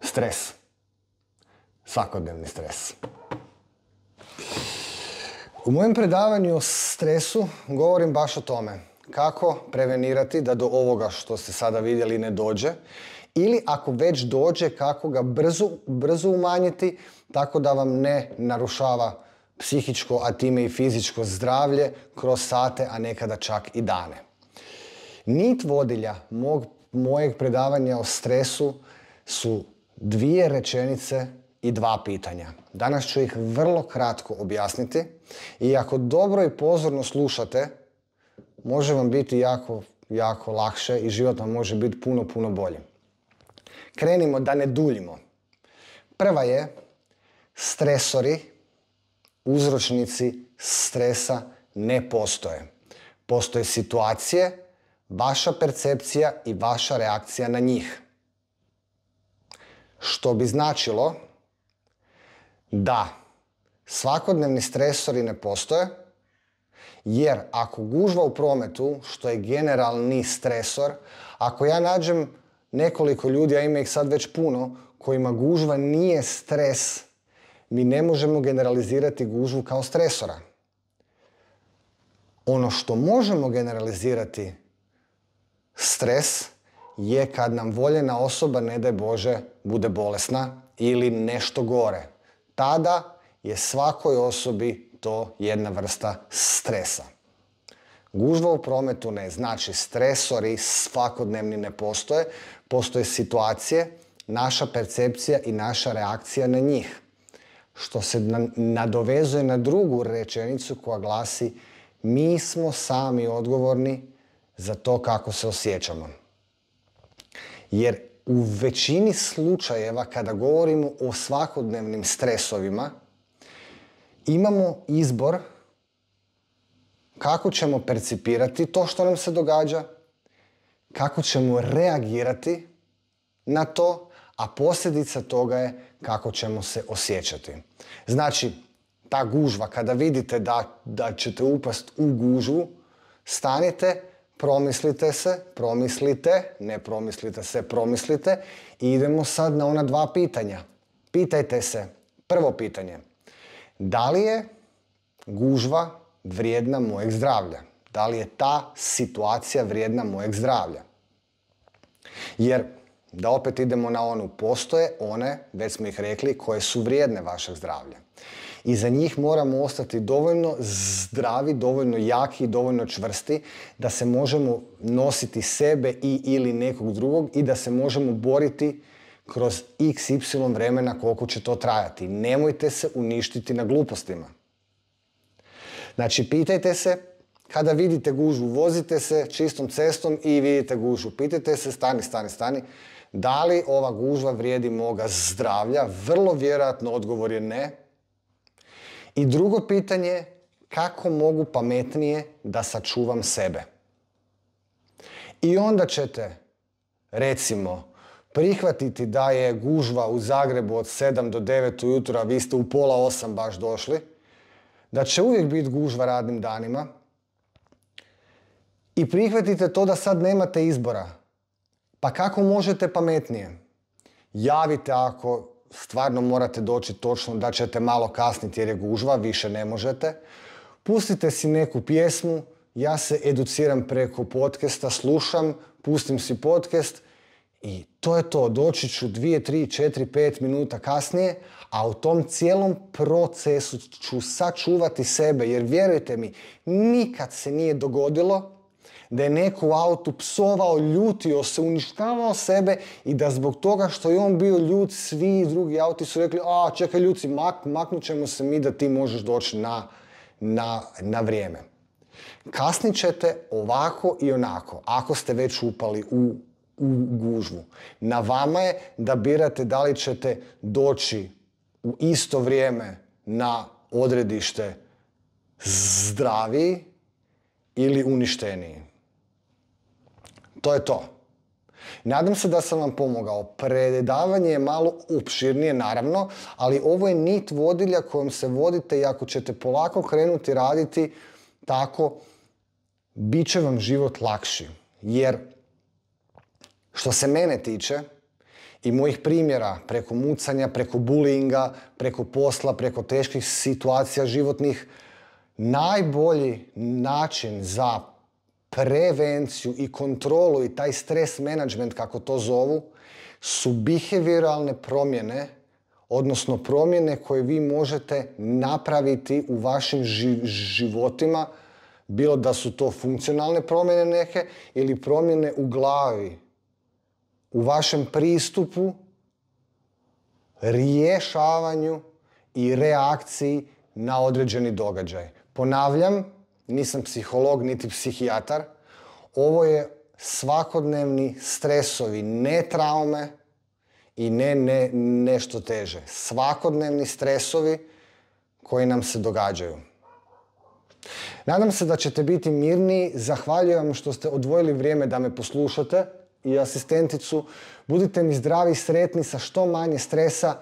Stres. Svakodnevni stres. U mojem predavanju o stresu govorim baš o tome kako prevenirati da do ovoga što ste sada vidjeli ne dođe ili ako već dođe kako ga brzo, brzo umanjiti tako da vam ne narušava psihičko, a time i fizičko zdravlje kroz sate, a nekada čak i dane. Nit vodilja mog, mojeg predavanja o stresu su dvije rečenice i dva pitanja. Danas ću ih vrlo kratko objasniti i ako dobro i pozorno slušate, može vam biti jako, jako lakše i život vam može biti puno, puno bolji krenimo da ne duljimo. Prva je stresori, uzročnici stresa ne postoje. Postoje situacije, vaša percepcija i vaša reakcija na njih. Što bi značilo da svakodnevni stresori ne postoje, jer ako gužva u prometu, što je generalni stresor, ako ja nađem nekoliko ljudi, a ima ih sad već puno, kojima gužva nije stres, mi ne možemo generalizirati gužvu kao stresora. Ono što možemo generalizirati stres je kad nam voljena osoba, ne daj Bože, bude bolesna ili nešto gore. Tada je svakoj osobi to jedna vrsta stresa. Gužva u prometu ne znači stresori svakodnevni ne postoje, postoje situacije, naša percepcija i naša reakcija na njih. Što se nadovezuje na drugu rečenicu koja glasi mi smo sami odgovorni za to kako se osjećamo. Jer u većini slučajeva kada govorimo o svakodnevnim stresovima imamo izbor kako ćemo percipirati to što nam se događa, kako ćemo reagirati na to, a posljedica toga je kako ćemo se osjećati. Znači, ta gužva, kada vidite da, da ćete upast u gužvu, stanite, promislite se, promislite, ne promislite se, promislite i idemo sad na ona dva pitanja. Pitajte se, prvo pitanje, da li je gužva vrijedna mojeg zdravlja? Da li je ta situacija vrijedna mojeg zdravlja? Jer, da opet idemo na onu, postoje one, već smo ih rekli, koje su vrijedne vašeg zdravlja. I za njih moramo ostati dovoljno zdravi, dovoljno jaki, dovoljno čvrsti da se možemo nositi sebe i ili nekog drugog i da se možemo boriti kroz y vremena koliko će to trajati. Nemojte se uništiti na glupostima. Znači, pitajte se kada vidite gužvu, vozite se čistom cestom i vidite gužu. Pitajte se, stani, stani, stani, da li ova gužva vrijedi moga zdravlja? Vrlo vjerojatno odgovor je ne. I drugo pitanje, kako mogu pametnije da sačuvam sebe? I onda ćete, recimo, prihvatiti da je gužva u Zagrebu od 7 do 9 ujutro, a vi ste u pola 8 baš došli, da će uvijek biti gužva radnim danima i prihvatite to da sad nemate izbora. Pa kako možete pametnije? Javite ako stvarno morate doći točno da ćete malo kasniti jer je gužva, više ne možete. Pustite si neku pjesmu, ja se educiram preko podcasta, slušam, pustim si podcast, i to je to, doći ću 2, 3, 4, 5 minuta kasnije, a u tom cijelom procesu ću sačuvati sebe, jer vjerujte mi, nikad se nije dogodilo da je neko u autu psovao, ljutio se, uništavao sebe i da zbog toga što je on bio ljut, svi drugi auti su rekli a čekaj ljuci, mak, maknut ćemo se mi da ti možeš doći na, na, na vrijeme. Kasnit ćete ovako i onako, ako ste već upali u u gužvu. Na vama je da birate da li ćete doći u isto vrijeme na odredište zdraviji ili uništeniji. To je to. Nadam se da sam vam pomogao. Predavanje je malo opširnije, naravno, ali ovo je nit vodilja kojom se vodite i ako ćete polako krenuti raditi tako, bit će vam život lakši. Jer što se mene tiče i mojih primjera preko mucanja, preko bulinga, preko posla, preko teških situacija životnih, najbolji način za prevenciju i kontrolu i taj stres management, kako to zovu, su biheviralne promjene, odnosno promjene koje vi možete napraviti u vašim životima, bilo da su to funkcionalne promjene neke ili promjene u glavi, u vašem pristupu, rješavanju i reakciji na određeni događaj. Ponavljam, nisam psiholog niti psihijatar, ovo je svakodnevni stresovi, ne traume i ne, ne nešto teže. Svakodnevni stresovi koji nam se događaju. Nadam se da ćete biti mirni. Zahvaljujem što ste odvojili vrijeme da me poslušate i asistenticu. Budite mi zdravi, i sretni, sa što manje stresa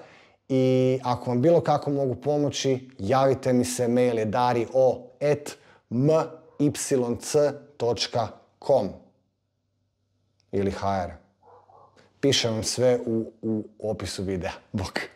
i ako vam bilo kako mogu pomoći, javite mi se, mail je dario.myc.com ili hr. Pišem vam sve u, u opisu videa. Bok!